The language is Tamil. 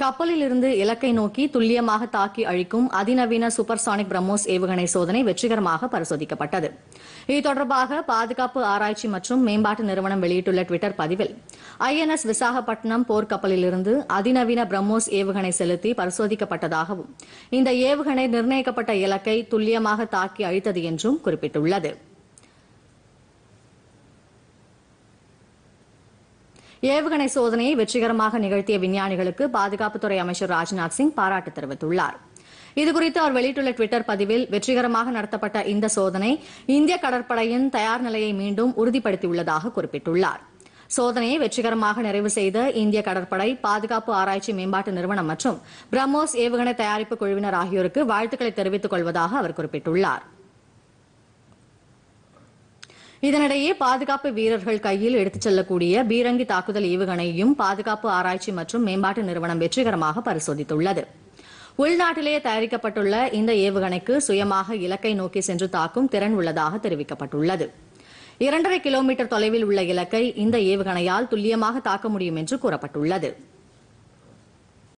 கப்பலில் இருந்து இலக்கை நோக்கி துல்லியமாக தாக்கி அழிக்கும் அதிநவீன சூப்பர்சானிக் பிரம்மோஸ் ஏவுகணை சோதனை வெற்றிகரமாக பரிசோதிக்கப்பட்டது இது தொடர்பாக பாதுகாப்பு ஆராய்ச்சி மற்றும் மேம்பாட்டு நிறுவனம் வெளியிட்டுள்ள டுவிட்டர் பதிவில் ஐஎன்எஸ் விசாகப்பட்டினம் போர்க்கப்பலிலிருந்து அதிநவீன பிரம்மோஸ் ஏவுகணை செலுத்தி பரிசோதிக்கப்பட்டதாகவும் இந்த ஏவுகணை நிர்ணயிக்கப்பட்ட இலக்கை துல்லியமாக தாக்கி அழித்தது என்றும் குறிப்பிட்டுள்ளது ஏவுகணை சோதனையை வெற்றிகரமாக நிகழ்த்திய விஞ்ஞானிகளுக்கு பாதுகாப்புத்துறை அமைச்சர் ராஜ்நாத் சிங் பாராட்டு தெரிவித்துள்ளார் இதுகுறித்து அவர் வெளியிட்டுள்ள டுவிட்டர் பதிவில் வெற்றிகரமாக நடத்தப்பட்ட இந்த சோதனை இந்திய கடற்படையின் தயார் நிலையை மீண்டும் உறுதிப்படுத்தியுள்ளதாக குறிப்பிட்டுள்ளார் சோதனையை வெற்றிகரமாக நிறைவு செய்த இந்திய கடற்படை பாதுகாப்பு ஆராய்ச்சி மேம்பாட்டு நிறுவனம் மற்றும் பிரம்மோஸ் ஏவுகணை தயாரிப்பு குழுவினர் ஆகியோருக்கு வாழ்த்துக்களை தெரிவித்துக் கொள்வதாக அவர் குறிப்பிட்டுள்ளாா் இதனிடையே பாதுகாப்பு வீரர்கள் கையில் எடுத்துச் செல்லக்கூடிய பீரங்கி தாக்குதல் ஏவுகணையும் பாதுகாப்பு ஆராய்ச்சி மற்றும் மேம்பாட்டு நிறுவனம் வெற்றிகரமாக பரிசோதித்துள்ளது உள்நாட்டிலேயே தயாரிக்கப்பட்டுள்ள இந்த ஏவுகணைக்கு சுயமாக இலக்கை நோக்கி சென்று தாக்கும் திறன் உள்ளதாக தெரிவிக்கப்பட்டுள்ளது இரண்டரை கிலோமீட்டர் தொலைவில் உள்ள இலக்கை இந்த ஏவுகணையால் துல்லியமாக தாக்க முடியும் என்று கூறப்பட்டுள்ளது